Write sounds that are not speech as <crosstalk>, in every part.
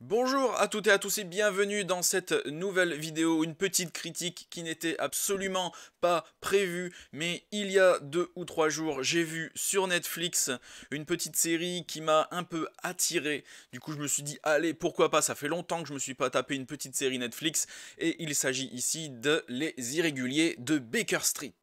Bonjour à toutes et à tous et bienvenue dans cette nouvelle vidéo, une petite critique qui n'était absolument pas prévue, mais il y a deux ou trois jours, j'ai vu sur Netflix une petite série qui m'a un peu attiré. Du coup, je me suis dit, allez, pourquoi pas, ça fait longtemps que je me suis pas tapé une petite série Netflix, et il s'agit ici de Les Irréguliers de Baker Street.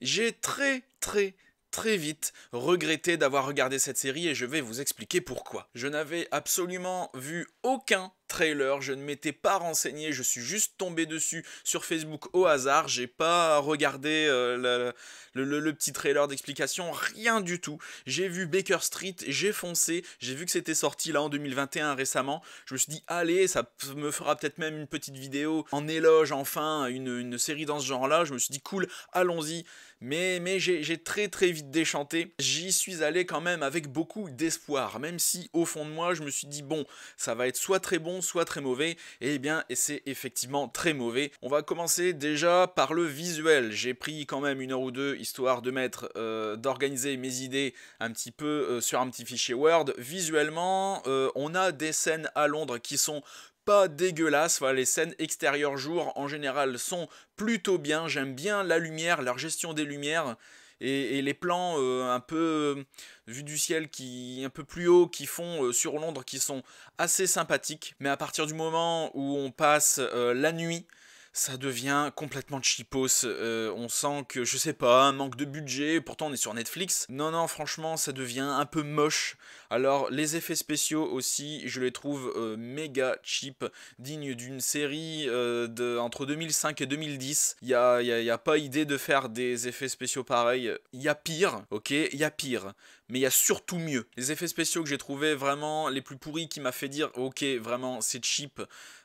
J'ai très très très vite regretté d'avoir regardé cette série et je vais vous expliquer pourquoi. Je n'avais absolument vu aucun trailer, je ne m'étais pas renseigné, je suis juste tombé dessus sur Facebook au hasard, j'ai pas regardé euh, le, petit trailer d'explication, rien du tout. J'ai vu Baker Street, j'ai foncé, j'ai vu que c'était sorti là en 2021 récemment, je me suis dit allez, ça me fera peut-être même une petite vidéo en éloge enfin, une, une série dans ce genre-là, je me suis dit cool, allons-y. Mais, mais j'ai très très vite déchanté, j'y suis allé quand même avec beaucoup d'espoir, même si au fond de moi je me suis dit bon, ça va être soit très bon, soit très mauvais, et eh bien c'est effectivement très mauvais. On va commencer déjà par le visuel. J'ai pris quand même une heure ou deux histoire de mettre, euh, d'organiser mes idées un petit peu euh, sur un petit fichier Word. Visuellement, euh, on a des scènes à Londres qui sont pas dégueulasses. Voilà, les scènes extérieures jour en général sont plutôt bien. J'aime bien la lumière, leur gestion des lumières et, les plans euh, un peu euh, vus du ciel qui un peu plus haut qui font euh, sur Londres qui sont assez sympathiques. Mais à partir du moment où on passe la nuit ça devient complètement cheapos. Euh, on sent que, je sais pas, un manque de budget, pourtant on est sur Netflix. Non, non, franchement, ça devient un peu moche. Alors, les effets spéciaux aussi, je les trouve euh, méga cheap, digne d'une série euh, de, entre 2005 et 2010. Il n'y a, a pas idée de faire des effets spéciaux pareils. Il y a pire, ok Il y a pire mais il y a surtout mieux. Les effets spéciaux que j'ai trouvé vraiment les plus pourris qui m'a fait dire ok vraiment c'est cheap,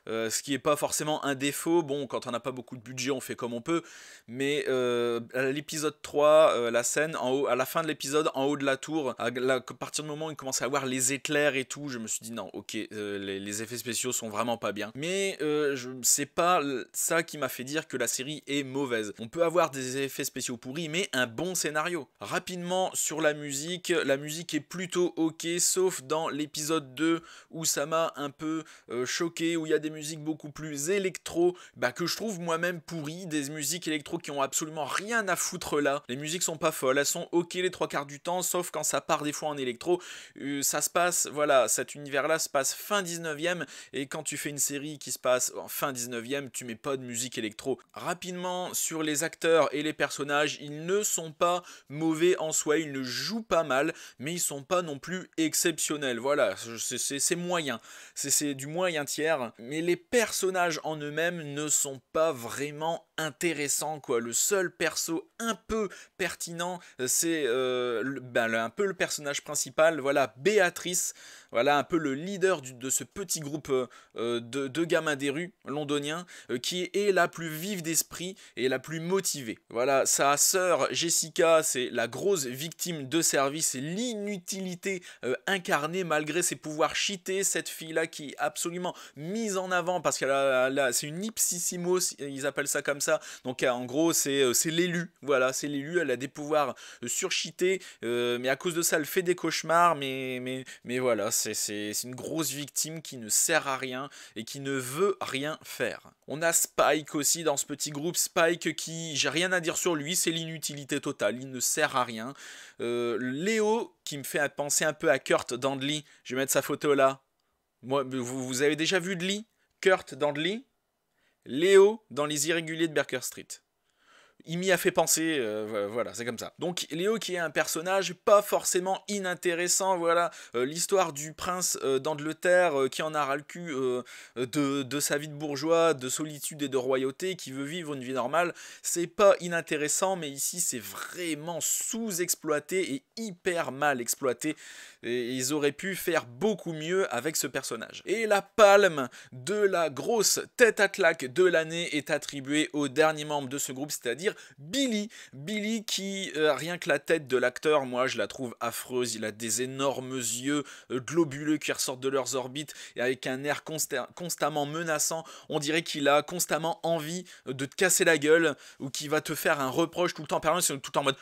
euh, ce qui est pas forcément un défaut. Bon quand on n'a pas beaucoup de budget on fait comme on peut, mais euh, l'épisode 3, euh, la scène en haut, à la fin de l'épisode en haut de la tour, à, partir du moment où il commençait à avoir les éclairs et tout, je me suis dit non ok euh, les, effets spéciaux sont vraiment pas bien. Mais je c'est pas ça qui m'a fait dire que la série est mauvaise. On peut avoir des effets spéciaux pourris mais un bon scénario. Rapidement sur la musique la musique est plutôt ok, sauf dans l'épisode 2 où ça m'a un peu euh, choqué, où il y a des musiques beaucoup plus électro, bah, que je trouve moi-même pourries, des musiques électro qui ont absolument rien à foutre là. Les musiques sont pas folles, elles sont ok les trois quarts du temps, sauf quand ça part des fois en électro. Euh, ça se passe, voilà, cet univers-là se passe fin 19 e et quand tu fais une série qui se passe en fin 19 e tu mets pas de musique électro. Rapidement, sur les acteurs et les personnages, ils ne sont pas mauvais en soi, ils ne jouent pas mal mais ils sont pas non plus exceptionnels. Voilà, c'est moyen, c'est du moyen tiers. Mais les personnages en eux-mêmes ne sont pas vraiment intéressants, quoi. Le seul perso un peu pertinent, c'est euh, ben, un peu le personnage principal, voilà, Béatrice, voilà, un peu le leader de ce petit groupe euh, de, gamins des rues londoniens, euh, qui est la plus vive d'esprit et la plus motivée. Voilà, sa sœur Jessica, c'est la grosse victime de service c'est l'inutilité euh, incarnée malgré ses pouvoirs cheatés. Cette fille-là qui est absolument mise en avant parce qu'elle a, c'est une ipsissimo ils appellent ça comme ça. Donc euh, en gros, euh, c'est l'élu. Voilà, c'est l'élu. Elle a des pouvoirs surcheatés, mais à cause de ça, elle fait des cauchemars. Mais, mais, mais voilà, c'est une grosse victime qui ne sert à rien et qui ne veut rien faire. On a Spike aussi dans ce petit groupe. Spike qui, j'ai rien à dire sur lui, c'est l'inutilité totale. Il ne sert à rien. les Léo, qui me fait penser un peu à Kurt dans Je vais mettre sa photo là. Moi, vous, avez déjà vu lit Kurt dans Léo dans Les Irréguliers de Berker Street il m'y a fait penser, euh, voilà, c'est comme ça. Donc Léo qui est un personnage pas forcément inintéressant, voilà, euh, l'histoire du prince euh, d'Angleterre qui en a ras le cul de, de, sa vie de bourgeois, de solitude et de royauté, qui veut vivre une vie normale, c'est pas inintéressant, mais ici c'est vraiment sous-exploité et hyper mal exploité, et ils auraient pu faire beaucoup mieux avec ce personnage. Et la palme de la grosse tête à claque de l'année est attribuée au dernier membre de ce groupe, c'est-à-dire Billy. Billy qui, euh, rien que la tête de l'acteur, moi je la trouve affreuse. Il a des énormes yeux euh, globuleux qui ressortent de leurs orbites et avec un air constamment menaçant. On dirait qu'il a constamment envie euh, de te casser la gueule ou qu'il va te faire un reproche tout le temps. Par exemple, tout le temps en mode...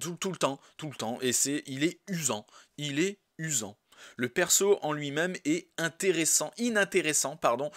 Tout, tout le temps, tout le temps. Et c'est, il est usant. Il est usant. Le perso en lui-même est intéressant, inintéressant, pardon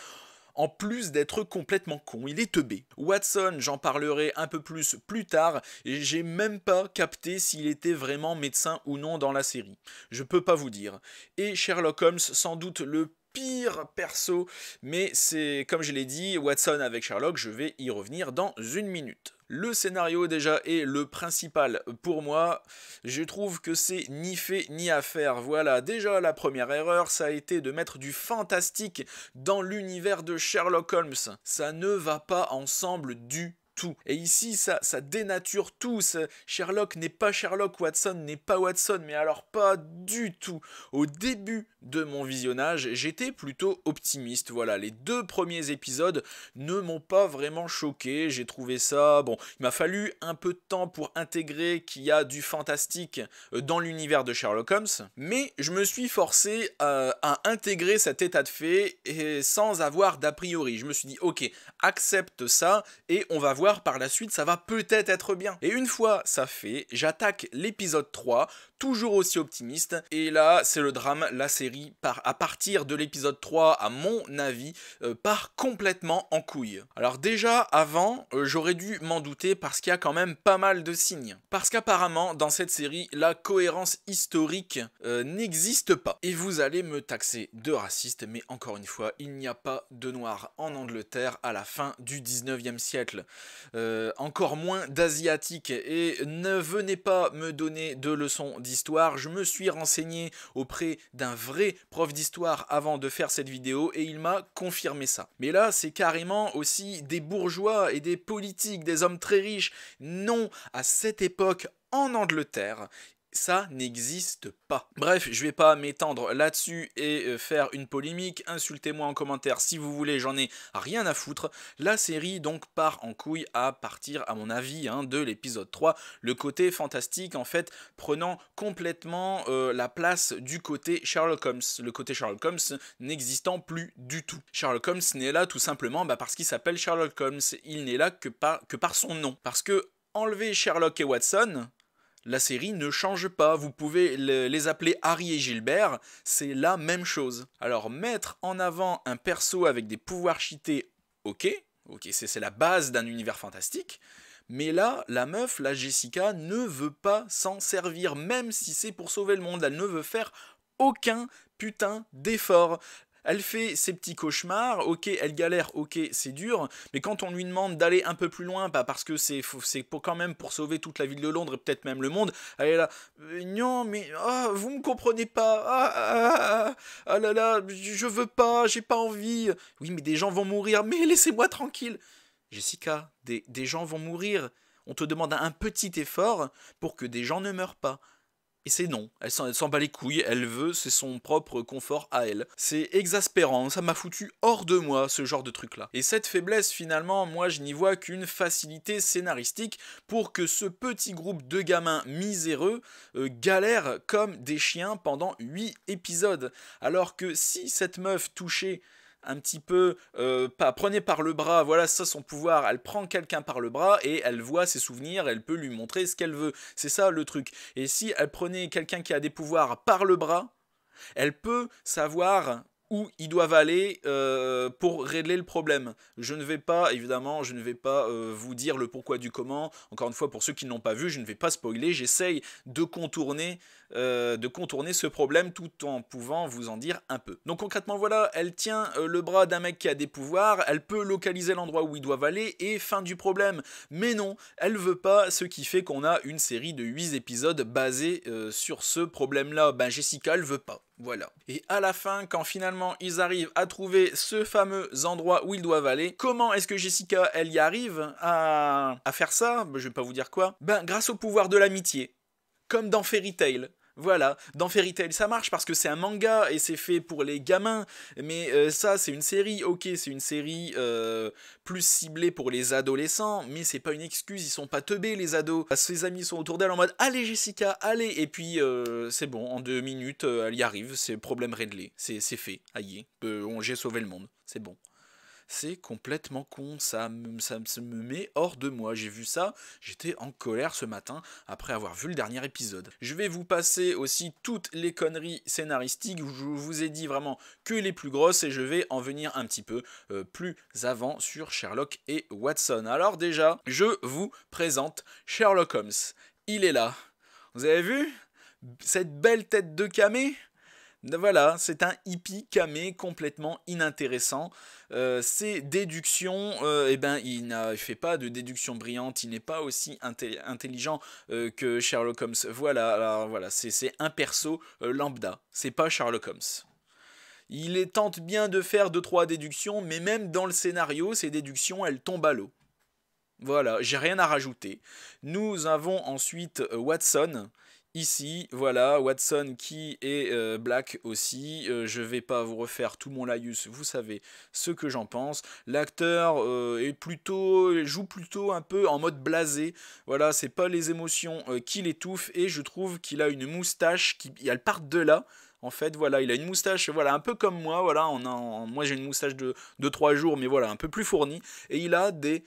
en plus d'être complètement con, il est teubé. Watson, j'en parlerai un peu plus plus tard, et j'ai même pas capté s'il était vraiment médecin ou non dans la série. Je peux pas vous dire. Et Sherlock Holmes, sans doute le pire perso, mais c'est comme je l'ai dit, Watson avec Sherlock, je vais y revenir dans une minute. Le scénario déjà est le principal pour moi. Je trouve que c'est ni fait ni à faire. Voilà, déjà la première erreur, ça a été de mettre du fantastique dans l'univers de Sherlock Holmes. Ça ne va pas ensemble du tout. Et ici, ça, dénature tout. Sherlock n'est pas Sherlock, Watson n'est pas Watson, mais alors pas du tout. Au début de mon visionnage, j'étais plutôt optimiste. Voilà, les deux premiers épisodes ne m'ont pas vraiment choqué. J'ai trouvé ça, bon, il m'a fallu un peu de temps pour intégrer qu'il y a du fantastique euh, dans l'univers de Sherlock Holmes, mais je me suis forcé à, à intégrer cet état de fait et sans avoir d'a priori. Je me suis dit, ok, accepte ça et on va voir par la suite, ça va peut-être être bien. Et une fois ça fait, j'attaque l'épisode 3 toujours aussi optimiste. Et là, c'est le drame, la série, par, à partir de l'épisode 3, à mon avis, euh, part complètement en couille. Alors déjà, avant, euh, j'aurais dû m'en douter parce qu'il y a quand même pas mal de signes. Parce qu'apparemment, dans cette série, la cohérence historique euh, n'existe pas. Et vous allez me taxer de raciste, mais encore une fois, il n'y a pas de noir en Angleterre à la fin du 19e siècle. encore moins d'asiatiques. Et ne venez pas me donner de leçons Histoire, Je me suis renseigné auprès d'un vrai prof d'histoire avant de faire cette vidéo et il m'a confirmé ça. Mais là, c'est carrément aussi des bourgeois et des politiques, des hommes très riches. Non, à cette époque en Angleterre, ça n'existe pas. Bref, je vais pas m'étendre là-dessus et euh, faire une polémique, insultez-moi en commentaire si vous voulez, j'en ai rien à foutre. La série donc part en couille à partir, à mon avis, hein, de l'épisode 3, le côté fantastique en fait prenant complètement euh, la place du côté Sherlock Holmes. Le côté Sherlock Holmes n'existant plus du tout. Sherlock Holmes n'est là tout simplement bah, parce qu'il s'appelle Sherlock Holmes, il n'est là que par, que par son nom. Parce que enlever Sherlock et Watson, la série ne change pas. Vous pouvez les appeler Harry et Gilbert, c'est la même chose. Alors mettre en avant un perso avec des pouvoirs cheatés, ok, ok, c'est la base d'un univers fantastique. Mais là, la meuf, la Jessica, ne veut pas s'en servir, même si c'est pour sauver le monde. Elle ne veut faire aucun putain d'effort elle fait ses petits cauchemars, ok, elle galère, ok, c'est dur, mais quand on lui demande d'aller un peu plus loin, pas bah, parce que c'est quand même pour sauver toute la ville de Londres et peut-être même le monde, elle est là, «Euh, non, mais oh, vous me comprenez pas, ah ah, ah, ah, ah, ah là là, je veux pas, j'ai pas envie, oui, mais des gens vont mourir, mais <laughs> laissez-moi tranquille. Jessica, des, des gens vont mourir. On te demande un petit effort pour que des gens ne meurent pas. Et c'est non, elle s'en bat les couilles, elle veut, c'est son propre confort à elle. C'est exaspérant, ça m'a foutu hors de moi ce genre de truc-là. Et cette faiblesse, finalement, moi je n'y vois qu'une facilité scénaristique pour que ce petit groupe de gamins miséreux euh, galère comme des chiens pendant 8 épisodes. Alors que si cette meuf touchait un petit peu euh, pas, prenez par le bras, voilà ça son pouvoir, elle prend quelqu'un par le bras et elle voit ses souvenirs, elle peut lui montrer ce qu'elle veut. C'est ça le truc. Et si elle prenait quelqu'un qui a des pouvoirs par le bras, elle peut savoir où ils doivent aller euh, pour régler le problème. Je ne vais pas, évidemment, je ne vais pas euh, vous dire le pourquoi du comment. Encore une fois, pour ceux qui ne l'ont pas vu, je ne vais pas spoiler. J'essaye de contourner euh, de contourner ce problème tout en pouvant vous en dire un peu. Donc concrètement voilà, elle tient euh, le bras d'un mec qui a des pouvoirs, elle peut localiser l'endroit où ils doivent aller et fin du problème. Mais non, elle veut pas, ce qui fait qu'on a une série de 8 épisodes basés euh, sur ce problème-là. Ben Jessica, elle veut pas. Voilà. Et à la fin, quand finalement ils arrivent à trouver ce fameux endroit où ils doivent aller, comment est-ce que Jessica, elle y arrive à, à faire ça ben, Je vais pas vous dire quoi. Ben, grâce au pouvoir de l'amitié. Comme dans Fairy Tail. Voilà, dans Fairy Tail ça marche parce que c'est un manga et c'est fait pour les gamins, mais euh, ça c'est une série, ok c'est une série euh, plus ciblée pour les adolescents, mais c'est pas une excuse, ils sont pas teubés les ados. Ses amis sont autour d'elle en mode allez Jessica, allez, et puis euh, c'est bon, en deux minutes elle y arrive, c'est problème réglé, c'est fait, aïe, j'ai sauvé le monde, c'est bon c'est complètement con, ça me, me met hors de moi. J'ai vu ça, j'étais en colère ce matin après avoir vu le dernier épisode. Je vais vous passer aussi toutes les conneries scénaristiques, je vous ai dit vraiment que les plus grosses et je vais en venir un petit peu euh, plus avant sur Sherlock et Watson. Alors déjà, je vous présente Sherlock Holmes. Il est là. Vous avez vu cette belle tête de camé voilà, c'est un hippie camé complètement inintéressant. Euh, ses déductions, euh, eh ben, il ne fait pas de déductions brillantes, il n'est pas aussi intelligent euh, que Sherlock Holmes. Voilà, voilà, c'est un perso lambda, c'est pas Sherlock Holmes. Il tente bien de faire 2-3 déductions, mais même dans le scénario, ses déductions, elles tombent à l'eau. Voilà, j'ai rien à rajouter. Nous avons ensuite Watson, ici. Voilà, Watson qui est euh, Black aussi. Je euh, je vais pas vous refaire tout mon laïus, vous savez ce que j'en pense. L'acteur euh, est plutôt joue plutôt un peu en mode blasé. Voilà, c'est pas les émotions qui l'étouffent et je trouve qu'il a une moustache qui elle part de là. En fait, voilà, il a une moustache, voilà, un peu comme moi, voilà, moi j'ai une moustache de, de 3 jours, mais voilà, un peu plus fournie, et il a des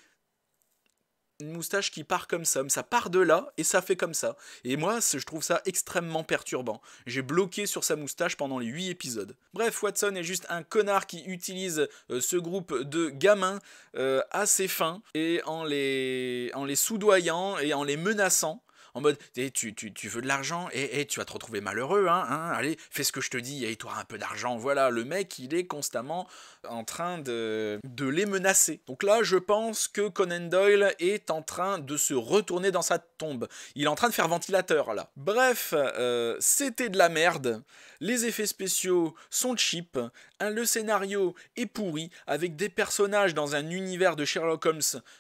une moustache qui part comme ça, mais ça part de là et ça fait comme ça. Et moi, je trouve ça extrêmement perturbant. J'ai bloqué sur sa moustache pendant les 8 épisodes. Bref, Watson est juste un connard qui utilise euh, ce groupe de gamins euh, assez fins et en les, en les soudoyant et en les menaçant en mode tu, tu, tu veux de l'argent et, tu vas te retrouver malheureux, hein, hein allez, fais ce que je te dis, et toi un peu d'argent, voilà, le mec il est constamment en train de, de les menacer. Donc là je pense que Conan Doyle est en train de se retourner dans sa tombe, il est en train de faire ventilateur là. Bref, euh, c'était de la merde, les effets spéciaux sont cheap, hein, le scénario est pourri, avec des personnages dans un univers de Sherlock Holmes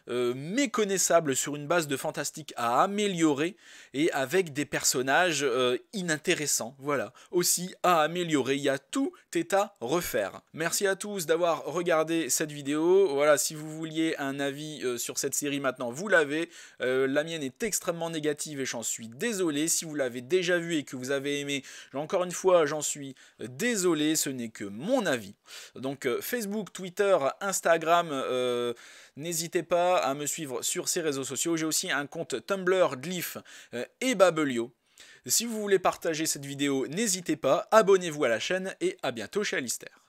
euh, méconnaissable sur une base de fantastique à améliorer, et avec des personnages euh, inintéressants. Voilà. Aussi à améliorer, il y a tout est à refaire. Merci à tous d'avoir regardé cette vidéo. Voilà, si vous vouliez un avis euh, sur cette série maintenant, vous l'avez. Euh, la mienne est extrêmement négative et j'en suis désolé. Si vous l'avez déjà vu et que vous avez aimé, encore une fois, j'en suis désolé, ce n'est que mon avis. Donc Facebook, Twitter, Instagram, N'hésitez pas à me suivre sur ces réseaux sociaux. J'ai aussi un compte Tumblr, Glyph euh, et Babelio. Si vous voulez partager cette vidéo, n'hésitez pas, abonnez-vous à la chaîne et à bientôt chez Alistair.